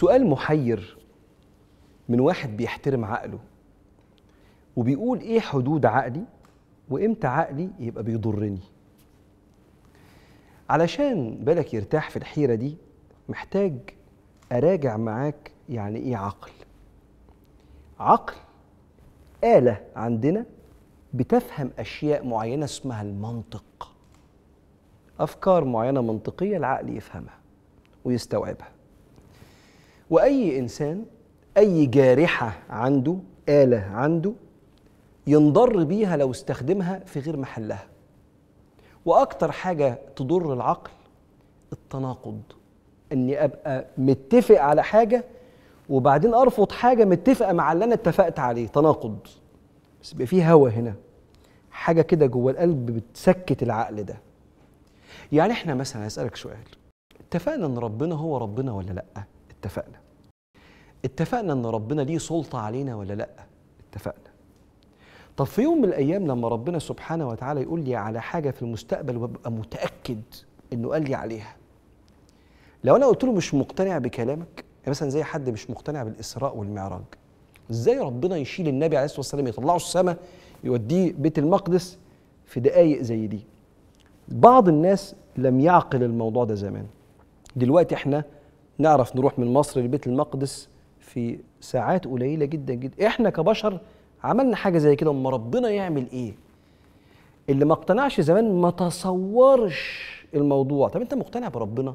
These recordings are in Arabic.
سؤال محير من واحد بيحترم عقله وبيقول ايه حدود عقلي وامتى عقلي يبقى بيضرني علشان بالك يرتاح في الحيره دي محتاج اراجع معاك يعني ايه عقل عقل آلة عندنا بتفهم أشياء معينة اسمها المنطق أفكار معينة منطقية العقل يفهمها ويستوعبها واي انسان اي جارحه عنده اله عنده ينضر بيها لو استخدمها في غير محلها واكتر حاجه تضر العقل التناقض اني ابقى متفق على حاجه وبعدين ارفض حاجه متفقه مع اللي انا اتفقت عليه تناقض بس يبقى في هوا هنا حاجه كده جوه القلب بتسكت العقل ده يعني احنا مثلا هسالك سؤال اتفقنا ان ربنا هو ربنا ولا لا اتفقنا اتفقنا ان ربنا ليه سلطه علينا ولا لا اتفقنا طب في يوم من الايام لما ربنا سبحانه وتعالى يقول لي على حاجه في المستقبل وابقى متاكد انه قال لي عليها لو انا قلت له مش مقتنع بكلامك يعني مثلا زي حد مش مقتنع بالاسراء والمعراج ازاي ربنا يشيل النبي عليه الصلاه والسلام يطلعه السماء يوديه بيت المقدس في دقائق زي دي بعض الناس لم يعقل الموضوع ده زمان دلوقتي احنا نعرف نروح من مصر لبيت المقدس في ساعات قليله جدا جدا احنا كبشر عملنا حاجه زي كده اما ربنا يعمل ايه اللي ما اقتنعش زمان ما تصورش الموضوع طب انت مقتنع بربنا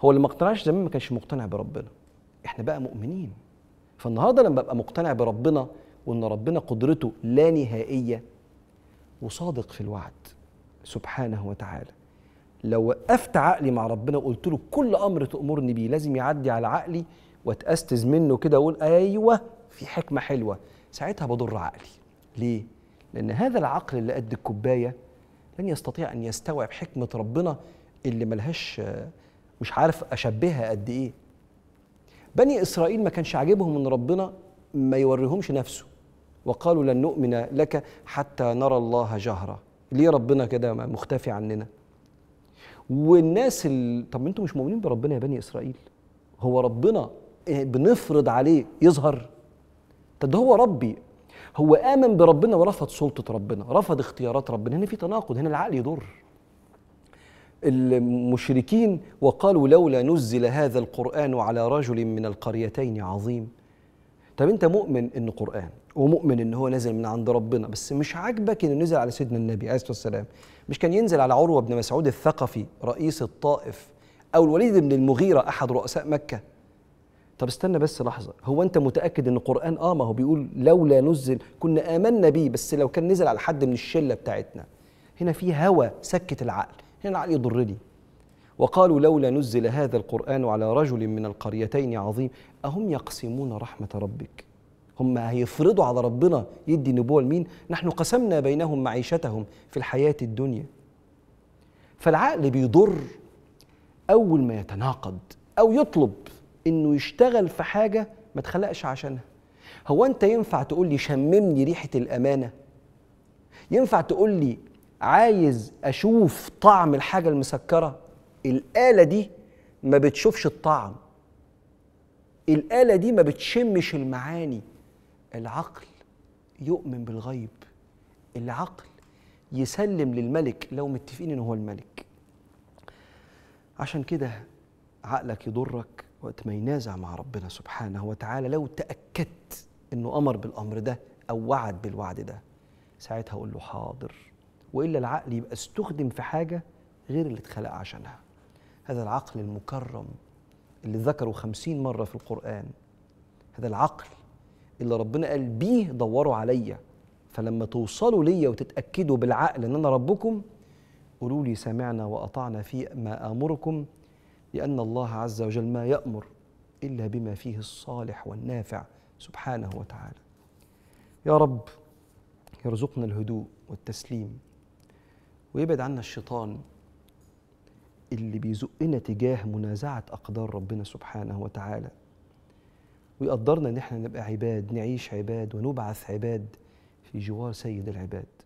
هو اللي ما اقتنعش زمان ما كانش مقتنع بربنا احنا بقى مؤمنين فالنهارده لما ابقى مقتنع بربنا وان ربنا قدرته لا نهائيه وصادق في الوعد سبحانه وتعالى لو وقفت عقلي مع ربنا وقلت له كل امر تامرني بيه لازم يعدي على عقلي واتأستز منه كده اقول ايوه في حكمه حلوه ساعتها بضر عقلي ليه لان هذا العقل اللي قد الكوبايه لن يستطيع ان يستوعب حكمه ربنا اللي ملهاش مش عارف اشبهها قد ايه بني اسرائيل ما كانش عاجبهم ان ربنا ما يوريهمش نفسه وقالوا لن نؤمن لك حتى نرى الله جهره ليه ربنا كده مختفي عننا والناس ال... طب انتوا مش مؤمنين بربنا يا بني اسرائيل هو ربنا آه، بنفرض عليه يظهر طب ده هو ربي هو امن بربنا ورفض سلطه ربنا رفض اختيارات ربنا هنا في تناقض هنا العقل يضر المشركين وقالوا لولا نزل هذا القرآن على رجل من القريتين عظيم طب انت مؤمن ان قرآن ومؤمن ان هو نزل من عند ربنا بس مش عاجبك انه نزل على سيدنا النبي عليه الصلاة والسلام مش كان ينزل على عروة بن مسعود الثقفي رئيس الطائف أو الوليد بن المغيرة أحد رؤساء مكة طب استنى بس لحظة هو أنت متأكد أن القرآن آه ما هو بيقول لولا نزل كنا آمنا بيه بس لو كان نزل على حد من الشلة بتاعتنا هنا في هوى سكت العقل هنا العقل يضرني وقالوا لولا نزل هذا القرآن على رجل من القريتين عظيم أهم يقسمون رحمة ربك هم هيفرضوا على ربنا يدي النبوة لمين نحن قسمنا بينهم معيشتهم في الحياة الدنيا فالعقل بيضر أول ما يتناقض أو يطلب إنه يشتغل في حاجة ما اتخلقش عشانها هو أنت ينفع تقول لي شممني ريحة الأمانة ينفع تقول لي عايز أشوف طعم الحاجة المسكرة الآلة دي ما بتشوفش الطعم الآلة دي ما بتشمش المعاني العقل يؤمن بالغيب العقل يسلم للملك لو متفقين ان هو الملك عشان كده عقلك يضرك وقت ما ينازع مع ربنا سبحانه وتعالى لو تاكدت انه امر بالامر ده او وعد بالوعد ده ساعتها اقول له حاضر والا العقل يبقى استخدم في حاجه غير اللي اتخلق عشانها هذا العقل المكرم اللي ذكره خمسين مره في القران هذا العقل اللي ربنا قال بيه دوروا عليا فلما توصلوا ليا وتتاكدوا بالعقل ان انا ربكم قولوا لي سمعنا واطعنا في ما امركم لان الله عز وجل ما يامر الا بما فيه الصالح والنافع سبحانه وتعالى يا رب يرزقنا الهدوء والتسليم ويبعد عنا الشيطان اللي بيزقنا تجاه منازعه اقدار ربنا سبحانه وتعالى ويقدرنا ان احنا نبقى عباد نعيش عباد ونبعث عباد في جوار سيد العباد